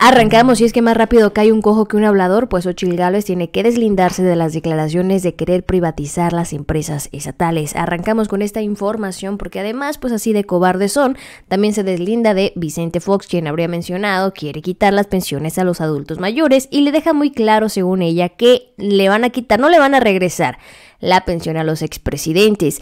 Arrancamos, si es que más rápido cae un cojo que un hablador, pues Ochil Gálvez tiene que deslindarse de las declaraciones de querer privatizar las empresas estatales. Arrancamos con esta información porque además, pues así de cobarde son, también se deslinda de Vicente Fox, quien habría mencionado quiere quitar las pensiones a los adultos mayores y le deja muy claro, según ella, que le van a quitar, no le van a regresar la pensión a los expresidentes.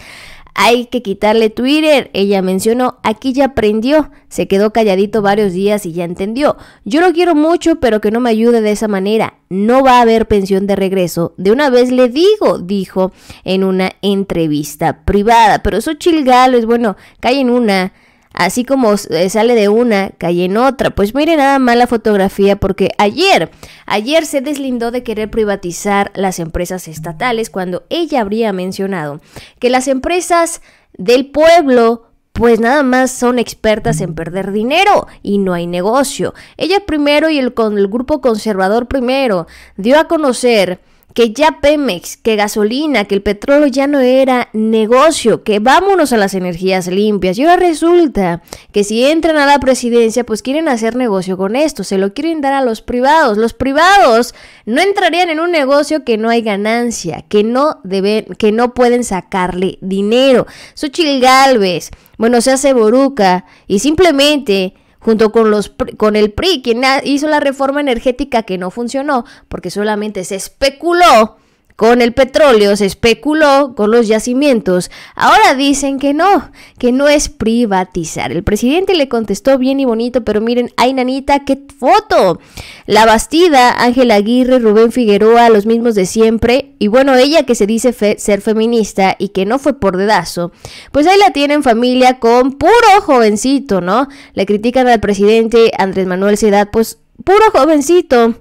Hay que quitarle Twitter, ella mencionó, aquí ya aprendió, se quedó calladito varios días y ya entendió. Yo lo quiero mucho, pero que no me ayude de esa manera, no va a haber pensión de regreso. De una vez le digo, dijo en una entrevista privada, pero eso chilgalo es bueno, cae en una así como eh, sale de una, cae en otra. Pues mire nada más la fotografía porque ayer, ayer se deslindó de querer privatizar las empresas estatales cuando ella habría mencionado que las empresas del pueblo pues nada más son expertas en perder dinero y no hay negocio. Ella primero y el, con el grupo conservador primero dio a conocer que ya Pemex, que gasolina, que el petróleo ya no era negocio, que vámonos a las energías limpias. Y ahora resulta que si entran a la presidencia, pues quieren hacer negocio con esto, se lo quieren dar a los privados. Los privados no entrarían en un negocio que no hay ganancia, que no deben, que no pueden sacarle dinero. Suchil Galvez, bueno, se hace boruca y simplemente junto con, los, con el PRI, quien hizo la reforma energética que no funcionó porque solamente se especuló con el petróleo se especuló con los yacimientos. Ahora dicen que no, que no es privatizar. El presidente le contestó bien y bonito, pero miren, ay nanita, qué foto. La Bastida, Ángela Aguirre, Rubén Figueroa, los mismos de siempre. Y bueno, ella que se dice ser feminista y que no fue por dedazo, pues ahí la tienen familia con puro jovencito, ¿no? Le critican al presidente Andrés Manuel Sedad, pues puro jovencito,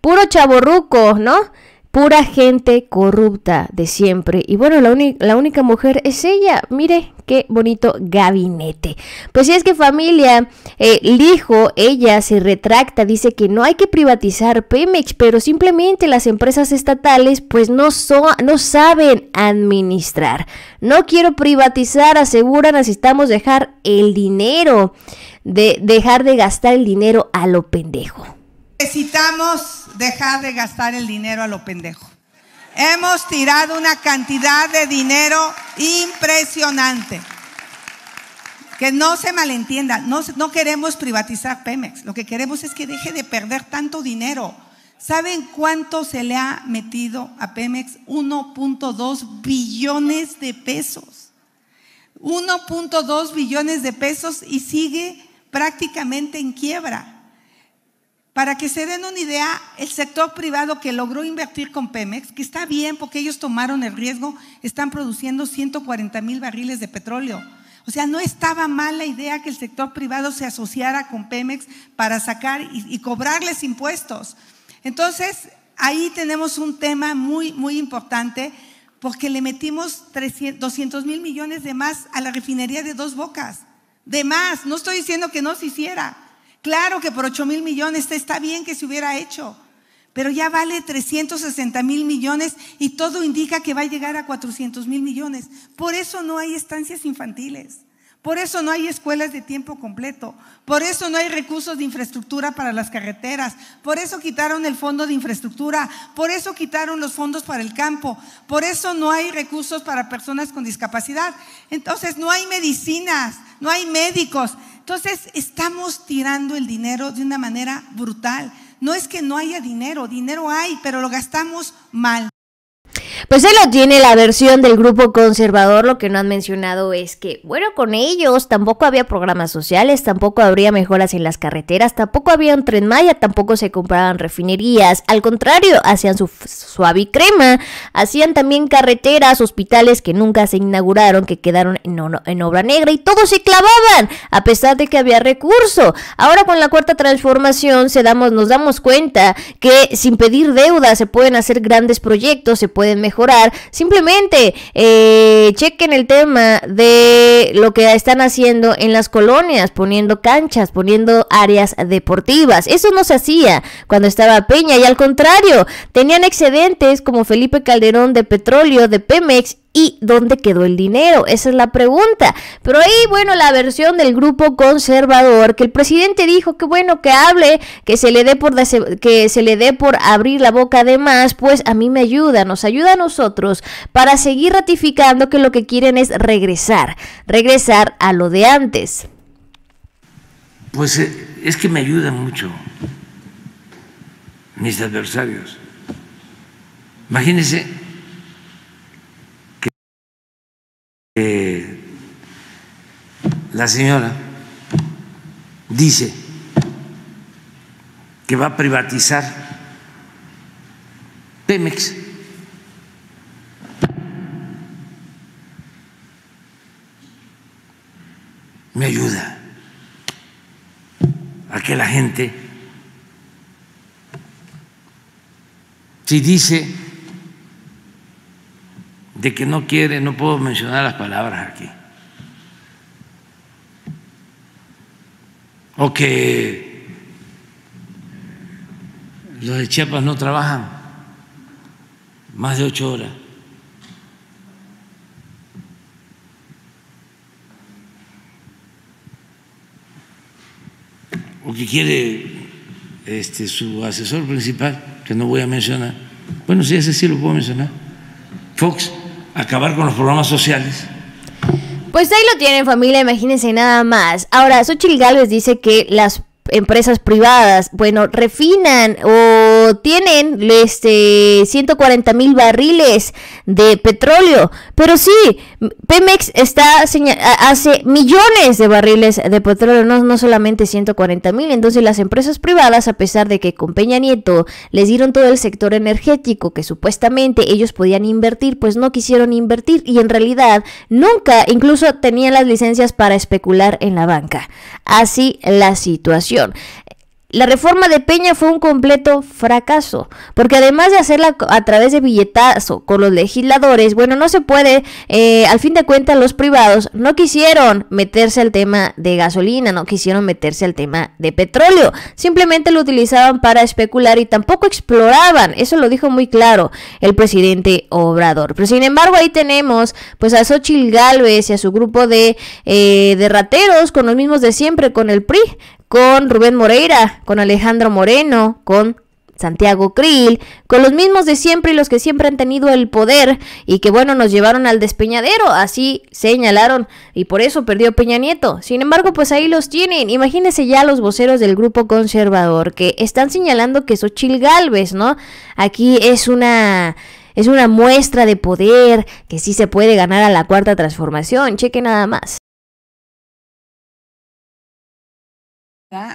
puro chaborruco, ¿no? pura gente corrupta de siempre. Y bueno, la, única mujer es ella. Mire qué bonito gabinete. Pues si es que familia, eh, el hijo ella se retracta, dice que no hay que privatizar Pemex, pero simplemente las empresas estatales pues no, son, no saben administrar. No quiero privatizar, asegura, necesitamos dejar el dinero, de dejar de gastar el dinero a lo pendejo. Necesitamos dejar de gastar el dinero a lo pendejo. Hemos tirado una cantidad de dinero impresionante. Que no se malentienda, no, no queremos privatizar Pemex, lo que queremos es que deje de perder tanto dinero. ¿Saben cuánto se le ha metido a Pemex? 1.2 billones de pesos. 1.2 billones de pesos y sigue prácticamente en quiebra. Para que se den una idea, el sector privado que logró invertir con Pemex, que está bien porque ellos tomaron el riesgo, están produciendo 140 mil barriles de petróleo. O sea, no estaba mal la idea que el sector privado se asociara con Pemex para sacar y, cobrarles impuestos. Entonces, ahí tenemos un tema muy, muy importante porque le metimos 200 mil millones de más a la refinería de dos bocas. De más, no estoy diciendo que no se hiciera Claro que por 8 mil millones está bien que se hubiera hecho, pero ya vale 360 mil millones y todo indica que va a llegar a 400 mil millones. Por eso no hay estancias infantiles. Por eso no hay escuelas de tiempo completo. Por eso no hay recursos de infraestructura para las carreteras. Por eso quitaron el fondo de infraestructura. Por eso quitaron los fondos para el campo. Por eso no hay recursos para personas con discapacidad. Entonces no hay medicinas, no hay médicos. Entonces estamos tirando el dinero de una manera brutal. No es que no haya dinero, dinero hay, pero lo gastamos mal. Pues él lo tiene la versión del grupo conservador, lo que no han mencionado es que, bueno, con ellos tampoco había programas sociales, tampoco habría mejoras en las carreteras, tampoco había un tren Maya, tampoco se compraban refinerías, al contrario, hacían su suave crema, hacían también carreteras, hospitales que nunca se inauguraron, que quedaron en, obra negra y todos se clavaban, a pesar de que había recurso. Ahora con la cuarta transformación nos damos cuenta que sin pedir deuda se pueden hacer grandes proyectos, se pueden mejorar simplemente eh, chequen el tema de lo que están haciendo en las colonias, poniendo canchas, poniendo áreas deportivas. Eso no se hacía cuando estaba Peña y al contrario, tenían excedentes como Felipe Calderón de petróleo, de Pemex ¿Y dónde quedó el dinero? Esa es la pregunta. Pero ahí, bueno, la versión del grupo conservador, que el presidente dijo que bueno, que hable, que se le dé por, que se le dé por abrir la boca además más, pues a mí me ayuda, nos ayuda a nosotros para seguir ratificando que lo que quieren es regresar, regresar a lo de antes. Pues eh, es que me ayudan mucho mis adversarios. Imagínense la señora dice que va a privatizar Pemex. Me ayuda a que la gente, si dice de que no quiere, no puedo mencionar las palabras aquí o que los de Chiapas no trabajan más de ocho horas. o que quiere este, su asesor principal, que no voy a mencionar, bueno, sí, ese sí lo puedo mencionar, Fox, acabar con los programas sociales. Pues ahí lo tienen familia, imagínense nada más. Ahora, Xochitl Galvez dice que las empresas privadas, bueno, refinan o tienen este 140 mil barriles de petróleo, pero sí, Pemex está hace millones de barriles de petróleo, no, no solamente 140 mil, entonces las empresas privadas, a pesar de que con Peña Nieto les dieron todo el sector energético que supuestamente ellos podían invertir, pues no quisieron invertir y en realidad nunca incluso tenían las licencias para especular en la banca. Así la situación la reforma de Peña fue un completo fracaso, porque además de hacerla a través de billetazo con los legisladores, bueno, no se puede, eh, al fin de cuentas los privados no quisieron meterse al tema de gasolina, no quisieron meterse al tema de petróleo, simplemente lo utilizaban para especular y tampoco exploraban, eso lo dijo muy claro el presidente Obrador. Pero sin embargo ahí tenemos pues a Xochil Galvez y a su grupo de, eh, de rateros con los mismos de siempre, con el PRI, con Rubén Moreira, con Alejandro Moreno, con Santiago Krill, con los mismos de siempre y los que siempre han tenido el poder y que bueno nos llevaron al despeñadero, así señalaron y por eso perdió Peña Nieto. Sin embargo, pues ahí los tienen. Imagínense ya los voceros del grupo conservador que están señalando que Xochil Galvez, ¿no? Aquí es una es una muestra de poder que sí se puede ganar a la cuarta transformación. Cheque nada más.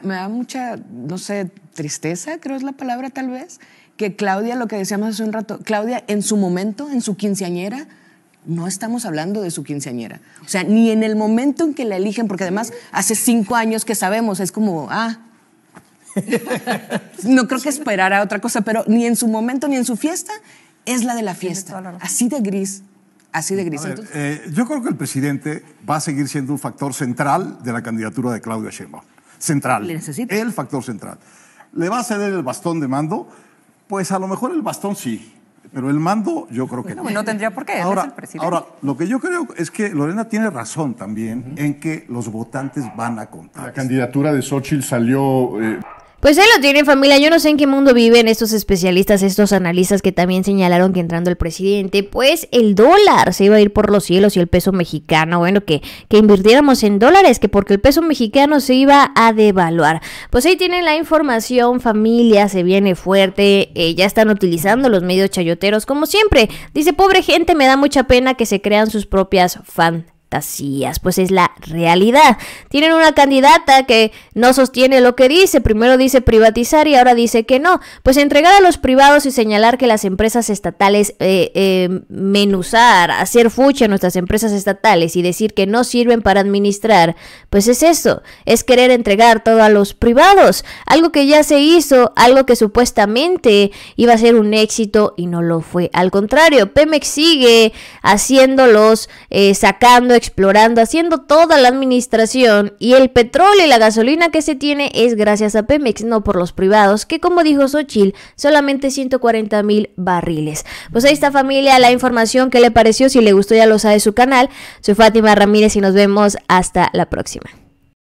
me da mucha, no sé, tristeza, creo es la palabra tal vez, que Claudia, lo que decíamos hace un rato, Claudia en su momento, en su quinceañera, no estamos hablando de su quinceañera. O sea, ni en el momento en que la eligen, porque además hace cinco años que sabemos, es como, ah, no creo que esperara otra cosa, pero ni en su momento ni en su fiesta es la de la fiesta. Así de gris, así de gris. Eh, yo creo que el presidente va a seguir siendo un factor central de la candidatura de Claudia Sheinbaum central. El factor central. ¿Le va a ceder el bastón de mando? Pues a lo mejor el bastón sí, pero el mando yo creo que no. No, tendría por qué, es el presidente. Ahora, lo que yo creo es que Lorena tiene razón también en que los votantes van a contar. La candidatura de Xochitl salió... Eh, pues ahí lo tienen familia, yo no sé en qué mundo viven estos especialistas, estos analistas que también señalaron que entrando el presidente, pues el dólar se iba a ir por los cielos y el peso mexicano, bueno, que, que invirtiéramos en dólares, que porque el peso mexicano se iba a devaluar. Pues ahí tienen la información familia, se viene fuerte, eh, ya están utilizando los medios chayoteros como siempre. Dice, pobre gente, me da mucha pena que se crean sus propias fan pues es la realidad. Tienen una candidata que no sostiene lo que dice, primero dice privatizar y ahora dice que no. Pues entregar a los privados y señalar que las empresas estatales, eh, eh menuzar, hacer fucha a nuestras empresas estatales y decir que no sirven para administrar, pues es eso, es querer entregar todo a los privados, algo que ya se hizo, algo que supuestamente iba a ser un éxito y no lo fue. Al contrario, Pemex sigue haciéndolos, eh, sacando sacando explorando, haciendo toda la administración y el petróleo y la gasolina que se tiene es gracias a Pemex, no por los privados, que como dijo Sochil, solamente 140 mil barriles. Pues ahí está familia, la información que le pareció, si le gustó ya lo sabe su canal. Soy Fátima Ramírez y nos vemos hasta la próxima.